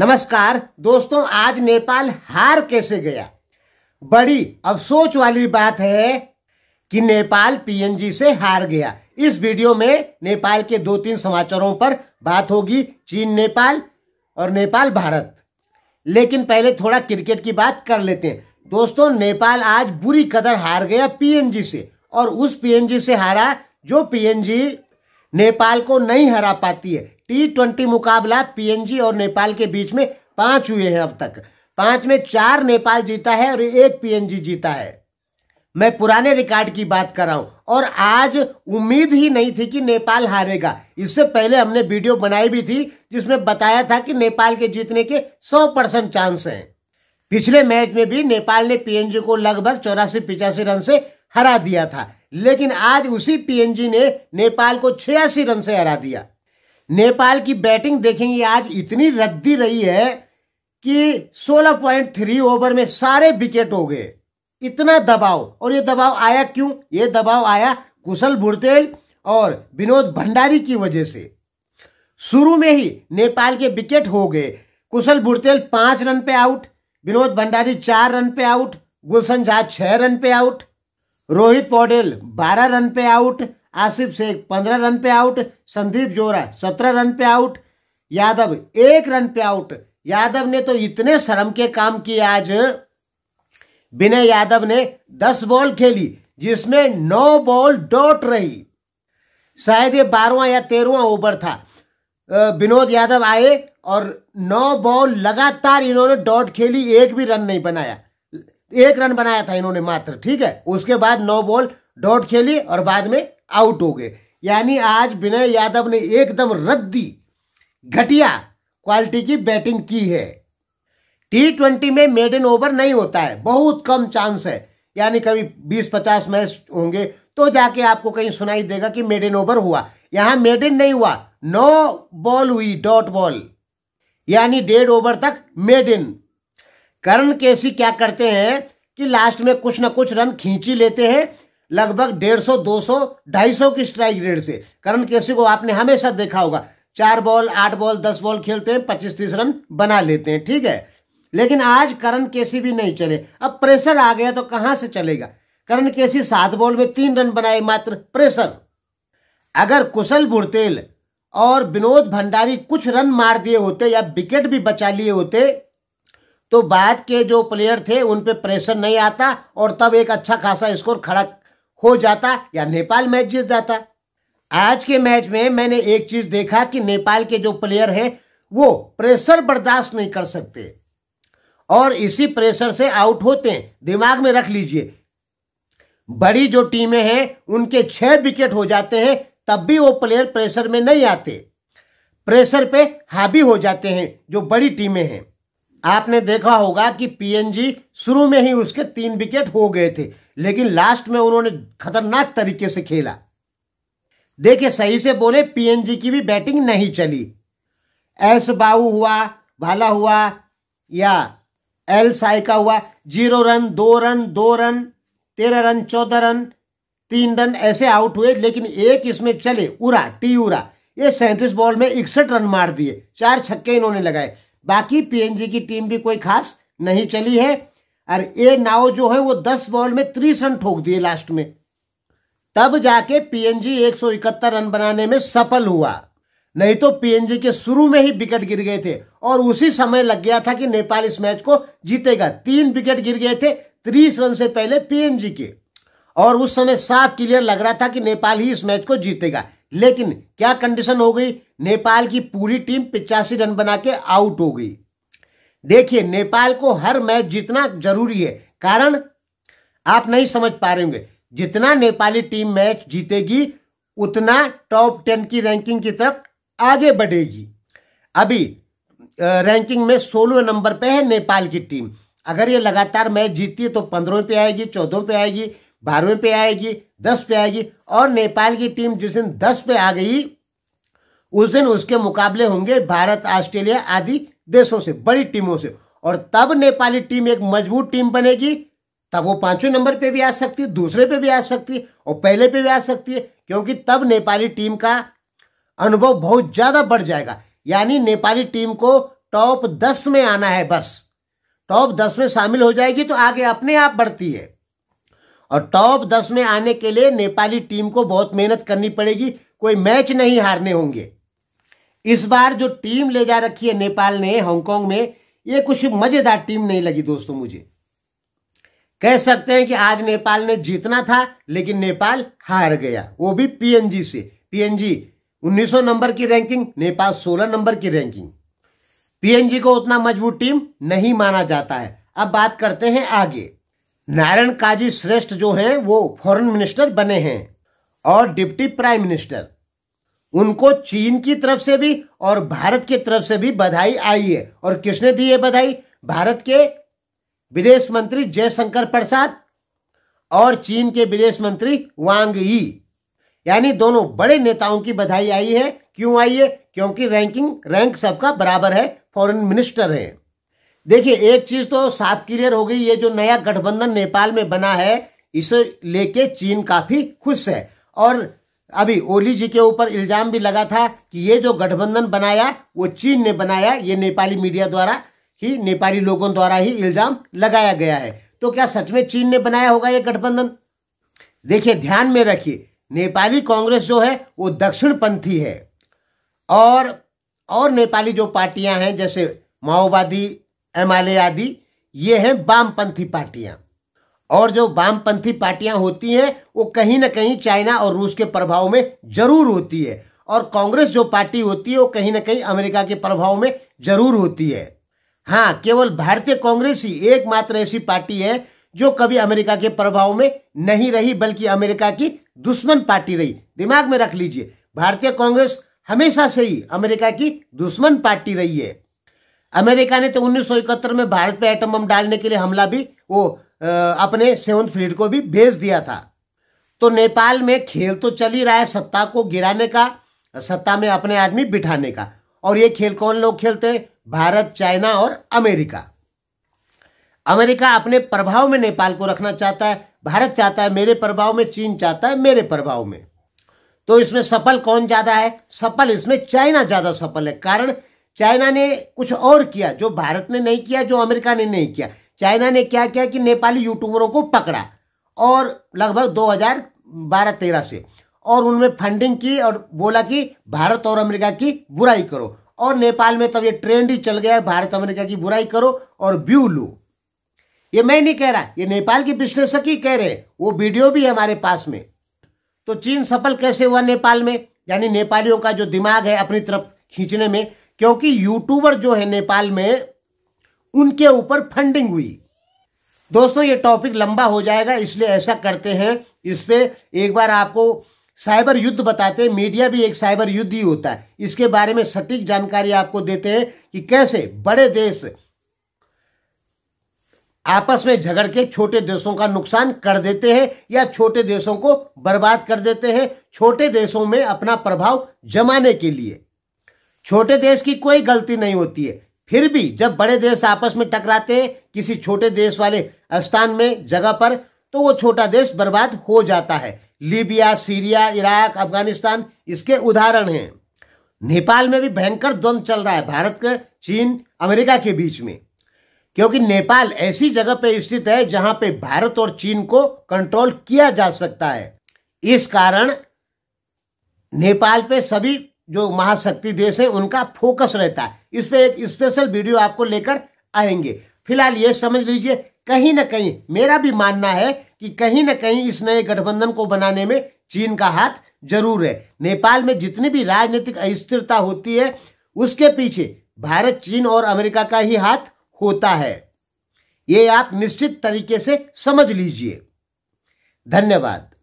नमस्कार दोस्तों आज नेपाल हार कैसे गया बड़ी अफसोच वाली बात है कि नेपाल पीएनजी से हार गया इस वीडियो में नेपाल के दो तीन समाचारों पर बात होगी चीन नेपाल और नेपाल भारत लेकिन पहले थोड़ा क्रिकेट की बात कर लेते हैं दोस्तों नेपाल आज बुरी कदर हार गया पीएनजी से और उस पीएनजी से हारा जो पीएनजी नेपाल को नहीं हरा पाती है टी ट्वेंटी मुकाबला पीएनजी और नेपाल के बीच में पांच हुए हैं अब तक पांच में चार नेपाल जीता है और एक पीएनजी जीता है मैं पुराने रिकॉर्ड की बात कर रहा हूं और आज उम्मीद ही नहीं थी कि नेपाल हारेगा इससे पहले हमने वीडियो बनाई भी थी जिसमें बताया था कि नेपाल के जीतने के 100 परसेंट चांस हैं पिछले मैच में भी नेपाल ने पीएनजी को लगभग चौरासी पिचासी रन से हरा दिया था लेकिन आज उसी पीएनजी ने नेपाल को छियासी रन से हरा दिया नेपाल की बैटिंग देखेंगे आज इतनी रद्दी रही है कि 16.3 ओवर में सारे विकेट हो गए इतना दबाव और ये दबाव आया क्यों ये दबाव आया कुशल भुड़तेल और विनोद भंडारी की वजह से शुरू में ही नेपाल के विकेट हो गए कुशल भुड़तेल पांच रन पे आउट विनोद भंडारी चार रन पे आउट गुलशन झा छह रन पे आउट रोहित पौडेल 12 रन पे आउट आसिफ शेख 15 रन पे आउट संदीप जोरा 17 रन पे आउट यादव एक रन पे आउट यादव ने तो इतने शर्म के काम किए आज विनय यादव ने 10 बॉल खेली जिसमें 9 बॉल डॉट रही शायद ये बारवा या तेरहवा ओवर था विनोद यादव आए और नौ बॉल लगातार इन्होंने डॉट खेली एक भी रन नहीं बनाया एक रन बनाया था इन्होंने मात्र ठीक है उसके बाद नौ बॉल डॉट खेली और बाद में आउट हो गए यानी आज विनय यादव ने एकदम रद्दी घटिया क्वालिटी की बैटिंग की है टी ट्वेंटी में मेड इन ओवर नहीं होता है बहुत कम चांस है यानी कभी बीस पचास मैच होंगे तो जाके आपको कहीं सुनाई देगा कि मेड इन ओवर हुआ यहां मेड इन नहीं हुआ नौ बॉल हुई डॉट बॉल यानी डेढ़ ओवर तक मेड इन करण केसी क्या करते हैं कि लास्ट में कुछ ना कुछ रन खींची लेते हैं लगभग डेढ़ सौ दो सौ ढाई सौ की स्ट्राइक रेट से करण केसी को आपने हमेशा देखा होगा चार बॉल आठ बॉल दस बॉल खेलते हैं पच्चीस तीस रन बना लेते हैं ठीक है लेकिन आज करण केसी भी नहीं चले अब प्रेशर आ गया तो कहां से चलेगा करण केसी सात बॉल में तीन रन बनाए मात्र प्रेशर अगर कुशल बुरतेल और विनोद भंडारी कुछ रन मार दिए होते या विकेट भी बचा लिए होते तो बाद के जो प्लेयर थे उन पे प्रेशर नहीं आता और तब एक अच्छा खासा स्कोर खड़ा हो जाता या नेपाल मैच जीत जाता आज के मैच में मैंने एक चीज देखा कि नेपाल के जो प्लेयर है वो प्रेशर बर्दाश्त नहीं कर सकते और इसी प्रेशर से आउट होते हैं दिमाग में रख लीजिए बड़ी जो टीमें हैं उनके छह विकेट हो जाते हैं तब भी वो प्लेयर प्रेशर में नहीं आते प्रेशर पे हावी हो जाते हैं जो बड़ी टीमें हैं आपने देखा होगा कि पीएनजी शुरू में ही उसके तीन विकेट हो गए थे लेकिन लास्ट में उन्होंने खतरनाक तरीके से खेला देखिए सही से बोले पीएनजी की भी बैटिंग नहीं चली एस बाऊ हुआ भाला हुआ या एल साइका हुआ जीरो रन दो रन दो रन तेरह रन चौदह रन तीन रन ऐसे आउट हुए लेकिन एक इसमें चले उरा टी उरा ये सैंतीस बॉल में इकसठ रन मार दिए चार छक्के इन्होंने लगाए बाकी पीएनजी की टीम भी कोई खास नहीं चली है और ये नाव जो है वो दस बॉल में त्रीस रन ठोक दिए लास्ट में तब जाके पीएनजी 171 रन बनाने में सफल हुआ नहीं तो पीएनजी के शुरू में ही विकेट गिर गए थे और उसी समय लग गया था कि नेपाल इस मैच को जीतेगा तीन विकेट गिर गए थे तीस रन से पहले पीएनजी के और उस समय साफ क्लियर लग रहा था कि नेपाल ही इस मैच को जीतेगा लेकिन क्या कंडीशन हो गई नेपाल की पूरी टीम पिचासी रन बना के आउट हो गई देखिए नेपाल को हर मैच जीतना जरूरी है कारण आप नहीं समझ पा रहे होंगे जितना नेपाली टीम मैच जीतेगी उतना टॉप टेन की रैंकिंग की तरफ आगे बढ़ेगी अभी रैंकिंग में सोलह नंबर पे है नेपाल की टीम अगर ये लगातार मैच जीतती है तो पंद्रह पे आएगी चौदह पे आएगी बारहवें पे आएगी दस पे आएगी और नेपाल की टीम जिस दिन दस पे आ गई उस दिन उसके मुकाबले होंगे भारत ऑस्ट्रेलिया आदि देशों से बड़ी टीमों से और तब नेपाली टीम एक मजबूत टीम बनेगी तब वो पांचवें नंबर पे भी आ सकती है दूसरे पे भी आ सकती है और पहले पे भी आ सकती है क्योंकि तब नेपाली टीम का अनुभव बहुत ज्यादा बढ़ जाएगा यानी नेपाली टीम को टॉप दस में आना है बस टॉप दस में शामिल हो जाएगी तो आगे अपने आप बढ़ती है और टॉप दस में आने के लिए नेपाली टीम को बहुत मेहनत करनी पड़ेगी कोई मैच नहीं हारने होंगे इस बार जो टीम ले जा रखी है नेपाल ने हांगकांग में ये कुछ मजेदार टीम नहीं लगी दोस्तों मुझे कह सकते हैं कि आज नेपाल ने जीतना था लेकिन नेपाल हार गया वो भी पीएनजी से पीएनजी 1900 नंबर की रैंकिंग नेपाल 16 नंबर की रैंकिंग पीएनजी को उतना मजबूत टीम नहीं माना जाता है अब बात करते हैं आगे नारायण काजी श्रेष्ठ जो हैं वो फॉरेन मिनिस्टर बने हैं और डिप्टी प्राइम मिनिस्टर उनको चीन की तरफ से भी और भारत की तरफ से भी बधाई आई है और किसने दी है बधाई भारत के विदेश मंत्री जयशंकर प्रसाद और चीन के विदेश मंत्री वांग यी यानी दोनों बड़े नेताओं की बधाई आई है क्यों आई है क्योंकि रैंकिंग रैंक सबका बराबर है फॉरेन मिनिस्टर है देखिए एक चीज तो साफ क्लियर हो गई ये जो नया गठबंधन नेपाल में बना है इसे लेके चीन काफी खुश है और अभी ओली जी के ऊपर इल्जाम भी लगा था कि ये जो गठबंधन बनाया वो चीन ने बनाया ये नेपाली मीडिया द्वारा ही नेपाली लोगों द्वारा ही इल्जाम लगाया गया है तो क्या सच में चीन ने बनाया होगा ये गठबंधन देखिए ध्यान में रखिए नेपाली कांग्रेस जो है वो दक्षिण पंथी है और और नेपाली जो पार्टियां हैं जैसे माओवादी एमएलए आदि ये हैं वामपंथी पार्टियां और जो वामपंथी पार्टियां होती हैं वो कहीं ना कहीं चाइना और रूस के प्रभाव में जरूर होती है और कांग्रेस जो पार्टी होती है वो कहीं ना कहीं अमेरिका के प्रभाव में जरूर होती है हाँ केवल भारतीय कांग्रेस ही एकमात्र ऐसी पार्टी है जो कभी अमेरिका के प्रभाव में नहीं रही बल्कि अमेरिका की दुश्मन पार्टी रही दिमाग में रख लीजिए भारतीय कांग्रेस हमेशा से ही अमेरिका की दुश्मन पार्टी रही है अमेरिका ने तो उन्नीस में भारत पे एटम बम डालने के लिए हमला भी वो अपने सेवन फ्लीट को भी भेज दिया था तो नेपाल में खेल तो चल ही रहा है सत्ता को गिराने का सत्ता में अपने आदमी बिठाने का और ये खेल कौन लोग खेलते हैं भारत चाइना और अमेरिका अमेरिका अपने प्रभाव में नेपाल को रखना चाहता है भारत चाहता है मेरे प्रभाव में चीन चाहता है मेरे प्रभाव में तो इसमें सफल कौन ज्यादा है सफल इसमें चाइना ज्यादा सफल है कारण चाइना ने कुछ और किया जो भारत ने नहीं किया जो अमेरिका ने नहीं किया चाइना ने क्या किया कि नेपाली यूट्यूबरों को पकड़ा और लगभग 2012-13 से और उनमें फंडिंग की और बोला कि भारत और अमेरिका की बुराई करो और नेपाल में तब ये ट्रेंड ही चल गया भारत अमेरिका की बुराई करो और व्यू लो ये मैं नहीं कह रहा ये नेपाल के विश्लेषक ही कह रहे वो वीडियो भी है हमारे पास में तो चीन सफल कैसे हुआ नेपाल में यानी नेपालियों का जो दिमाग है अपनी तरफ खींचने में क्योंकि यूट्यूबर जो है नेपाल में उनके ऊपर फंडिंग हुई दोस्तों ये टॉपिक लंबा हो जाएगा इसलिए ऐसा करते हैं इस पर एक बार आपको साइबर युद्ध बताते हैं मीडिया भी एक साइबर युद्ध ही होता है इसके बारे में सटीक जानकारी आपको देते हैं कि कैसे बड़े देश आपस में झगड़ के छोटे देशों का नुकसान कर देते हैं या छोटे देशों को बर्बाद कर देते हैं छोटे देशों में अपना प्रभाव जमाने के लिए छोटे देश की कोई गलती नहीं होती है फिर भी जब बड़े देश आपस में टकराते हैं किसी छोटे देश वाले स्थान में जगह पर तो वो छोटा देश बर्बाद हो जाता है लीबिया सीरिया इराक अफगानिस्तान इसके उदाहरण हैं नेपाल में भी भयंकर द्वंद्व चल रहा है भारत के चीन अमेरिका के बीच में क्योंकि नेपाल ऐसी जगह पर स्थित है जहां पे भारत और चीन को कंट्रोल किया जा सकता है इस कारण नेपाल पे सभी जो महाशक्ति देश है उनका फोकस रहता है इस पर एक स्पेशल वीडियो आपको लेकर आएंगे फिलहाल ये समझ लीजिए कहीं ना कहीं मेरा भी मानना है कि कहीं ना कहीं इस नए गठबंधन को बनाने में चीन का हाथ जरूर है नेपाल में जितनी भी राजनीतिक अस्थिरता होती है उसके पीछे भारत चीन और अमेरिका का ही हाथ होता है ये आप निश्चित तरीके से समझ लीजिए धन्यवाद